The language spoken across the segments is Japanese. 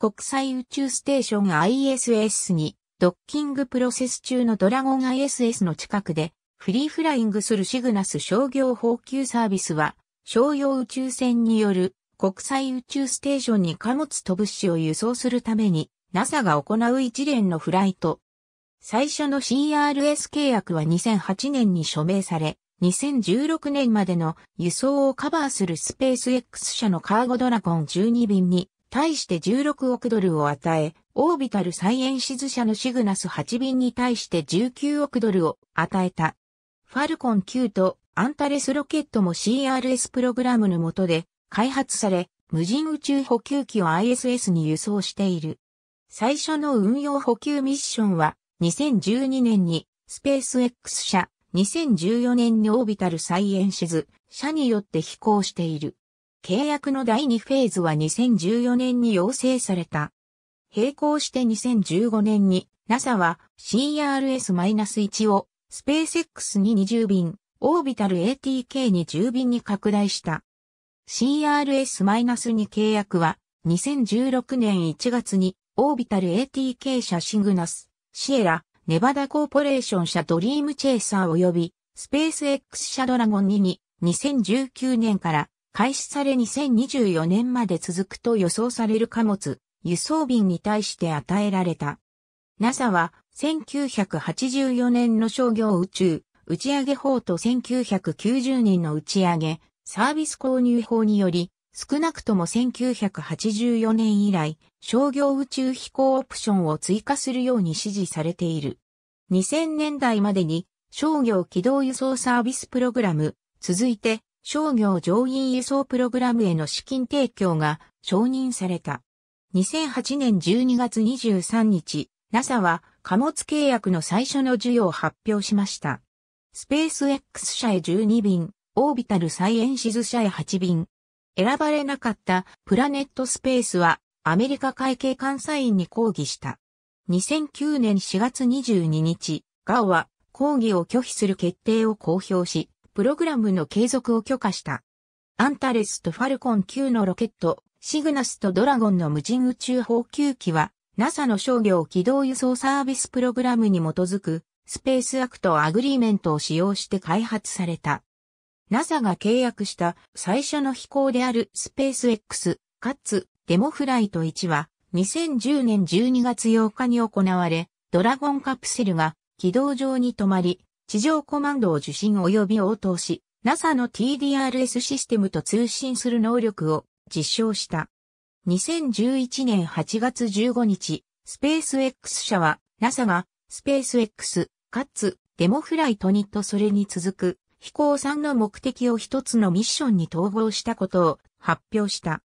国際宇宙ステーション ISS にドッキングプロセス中のドラゴン ISS の近くでフリーフライングするシグナス商業放給サービスは商用宇宙船による国際宇宙ステーションに貨物と物資を輸送するために NASA が行う一連のフライト。最初の CRS 契約は2008年に署名され、2016年までの輸送をカバーするスペース X 社のカーゴドラゴン12便に対して16億ドルを与え、オービタルサイエンシズ社のシグナス8便に対して19億ドルを与えた。ファルコン9とアンタレスロケットも CRS プログラムの下で開発され、無人宇宙補給機を ISS に輸送している。最初の運用補給ミッションは、2012年にスペース X 社、2014年にオービタルサイエンシズ社によって飛行している。契約の第2フェーズは2014年に要請された。並行して2015年に NASA は CRS-1 をスペース X に20便、オービタル ATK に10便に拡大した。CRS-2 契約は2016年1月にオービタル ATK 社シグナス、シエラ、ネバダコーポレーション社ドリームチェイサー及びスペース X 社ドラゴン2に2019年から開始され2024年まで続くと予想される貨物、輸送便に対して与えられた。NASA は1984年の商業宇宙、打ち上げ法と1990年の打ち上げ、サービス購入法により、少なくとも1984年以来、商業宇宙飛行オプションを追加するように指示されている。2000年代までに商業軌道輸送サービスプログラム、続いて商業上院輸送プログラムへの資金提供が承認された。2008年12月23日、NASA は貨物契約の最初の授与を発表しました。スペース X 社へ12便、オービタルサイエンシズ社へ8便。選ばれなかったプラネットスペースはアメリカ会計監査員に抗議した。2009年4月22日、ガオは抗議を拒否する決定を公表し、プログラムの継続を許可した。アンタレスとファルコン9のロケット、シグナスとドラゴンの無人宇宙砲9機は、NASA の商業軌道輸送サービスプログラムに基づく、スペースアクトアグリーメントを使用して開発された。NASA が契約した最初の飛行であるスペース X、かつデモフライト1は2010年12月8日に行われ、ドラゴンカプセルが軌道上に止まり、地上コマンドを受信及び応答し、NASA の TDRS システムと通信する能力を実証した。2011年8月15日、スペース X 社は NASA がスペース X、かつデモフライトにとそれに続く飛行3の目的を一つのミッションに統合したことを発表した。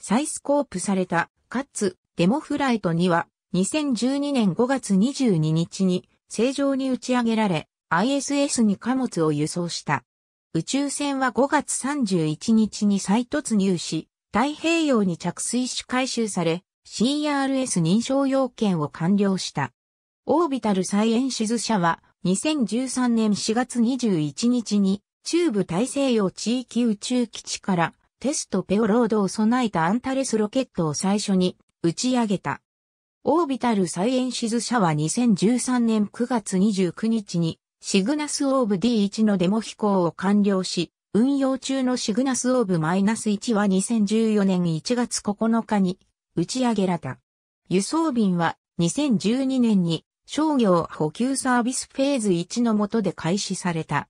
再スコープされた、かつデモフライト2は2012年5月22日に正常に打ち上げられ、ISS に貨物を輸送した。宇宙船は5月31日に再突入し、太平洋に着水し回収され、CRS 認証要件を完了した。オービタルサイエンシズ社は2013年4月21日に中部大西洋地域宇宙基地からテストペオロードを備えたアンタレスロケットを最初に打ち上げた。オービタルサイエンシズ社は2013年9月29日にシグナスオーブ D1 のデモ飛行を完了し、運用中のシグナスオーブ -1 は2014年1月9日に打ち上げられた。輸送便は2012年に商業補給サービスフェーズ1の下で開始された。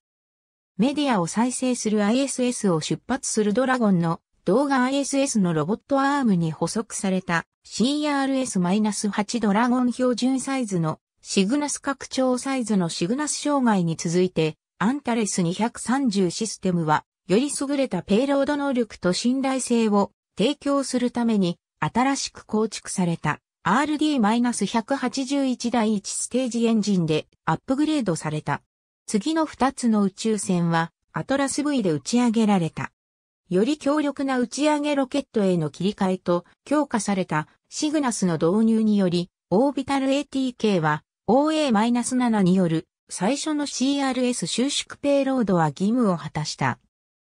メディアを再生する ISS を出発するドラゴンの動画 ISS のロボットアームに補足された CRS-8 ドラゴン標準サイズのシグナス拡張サイズのシグナス障害に続いて、アンタレス230システムは、より優れたペイロード能力と信頼性を提供するために、新しく構築された RD-181 第1ステージエンジンでアップグレードされた。次の2つの宇宙船は、アトラス V で打ち上げられた。より強力な打ち上げロケットへの切り替えと強化されたシグナスの導入により、オービタル ATK は OA-7 による最初の CRS 収縮ペイロードは義務を果たした。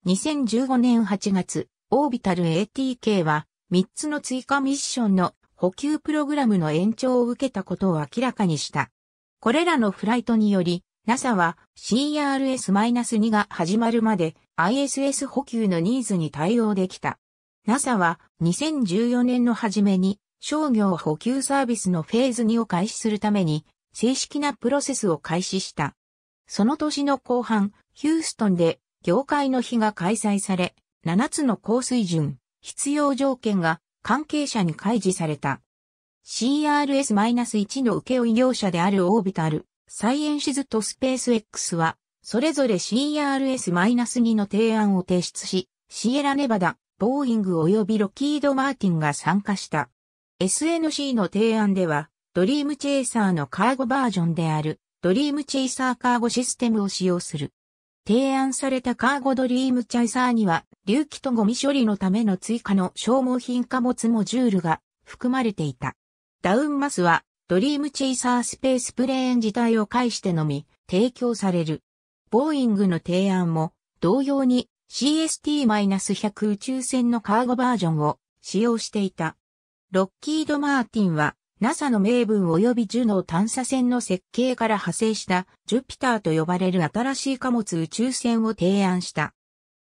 2015年8月、オービタル ATK は3つの追加ミッションの補給プログラムの延長を受けたことを明らかにした。これらのフライトにより、NASA は CRS-2 が始まるまで ISS 補給のニーズに対応できた。NASA は2014年の初めに商業補給サービスのフェーズ2を開始するために正式なプロセスを開始した。その年の後半、ヒューストンで業界の日が開催され、7つの高水準、必要条件が関係者に開示された。CRS-1 の請負業者であるオービタル、サイエンシズとスペース X は、それぞれ CRS-2 の提案を提出し、シエラネバダ、ボーイング及びロキード・マーティンが参加した。SNC の提案では、ドリームチェイサーのカーゴバージョンである、ドリームチェイサーカーゴシステムを使用する。提案されたカーゴドリームチェイサーには、隆起とゴミ処理のための追加の消耗品貨物モジュールが含まれていた。ダウンマスは、ドリームチェイサースペースプレーン自体を介してのみ、提供される。ボーイングの提案も、同様に CST-100 宇宙船のカーゴバージョンを使用していた。ロッキード・マーティンは NASA の名分及びジュノー探査船の設計から派生したジュピターと呼ばれる新しい貨物宇宙船を提案した。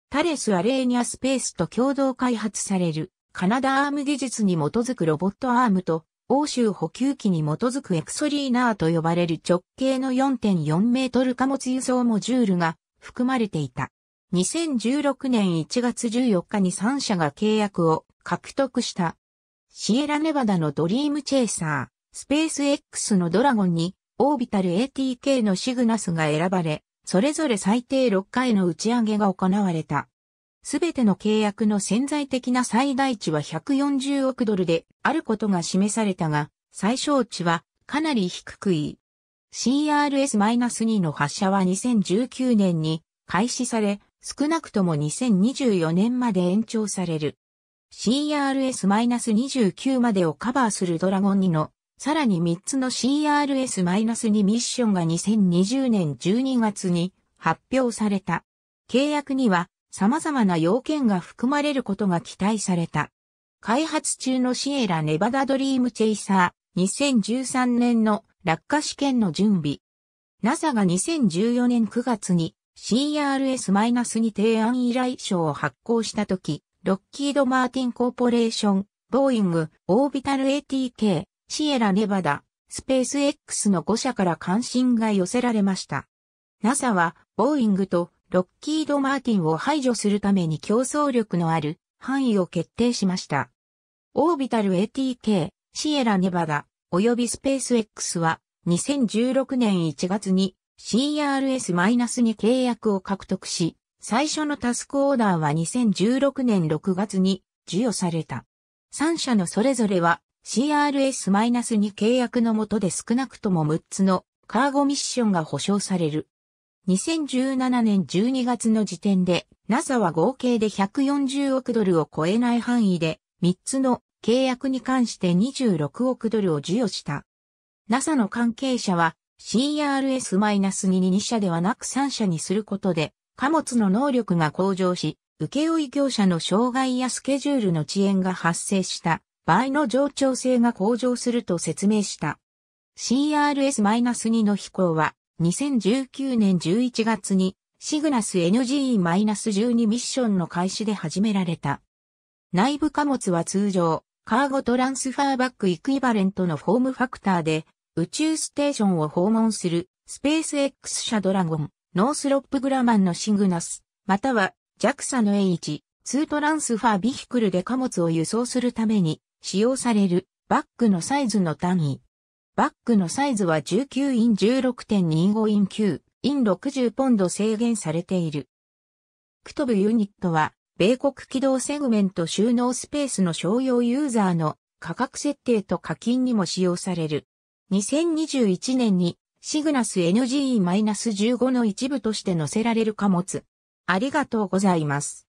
タレス・アレーニア・スペースと共同開発されるカナダアーム技術に基づくロボットアームと欧州補給機に基づくエクソリーナーと呼ばれる直径の4.4メートル貨物輸送モジュールが含まれていた。2016年1月14日に3社が契約を獲得したシエラネバダのドリームチェイサー、スペース X のドラゴンに、オービタル ATK のシグナスが選ばれ、それぞれ最低6回の打ち上げが行われた。すべての契約の潜在的な最大値は140億ドルであることが示されたが、最小値はかなり低くいい。CRS-2 の発射は2019年に開始され、少なくとも2024年まで延長される。CRS-29 までをカバーするドラゴン2の、さらに3つの CRS-2 ミッションが2020年12月に発表された。契約には様々な要件が含まれることが期待された。開発中のシエラ・ネバダ・ドリーム・チェイサー2013年の落下試験の準備。NASA が2014年9月に CRS-2 提案依頼書を発行した時、ロッキード・マーティン・コーポレーション、ボーイング、オービタル ATK、シエラ・ネバダ、スペース X の5社から関心が寄せられました。NASA は、ボーイングとロッキード・マーティンを排除するために競争力のある範囲を決定しました。オービタル ATK、シエラ・ネバダ、及びスペース X は、2016年1月に CRS-2 契約を獲得し、最初のタスクオーダーは2016年6月に授与された。3社のそれぞれは CRS-2 契約の下で少なくとも6つのカーゴミッションが保証される。2017年12月の時点で NASA は合計で140億ドルを超えない範囲で3つの契約に関して26億ドルを授与した。NASA の関係者は CRS-2 に2社ではなく3社にすることで貨物の能力が向上し、請負業者の障害やスケジュールの遅延が発生した場合の上調性が向上すると説明した。CRS-2 の飛行は2019年11月にシグナス n g 1 2ミッションの開始で始められた。内部貨物は通常、カーゴトランスファーバックイクイバレントのフォームファクターで宇宙ステーションを訪問するスペース X 社ドラゴンノースロップグラマンのシグナス、または JAXA の H、2トランスファービヒクルで貨物を輸送するために使用されるバッグのサイズの単位。バッグのサイズは19イン16.25イン9イン60ポンド制限されている。クトブユニットは、米国機動セグメント収納スペースの商用ユーザーの価格設定と課金にも使用される。2021年にシグナス NG-15 の一部として載せられる貨物。ありがとうございます。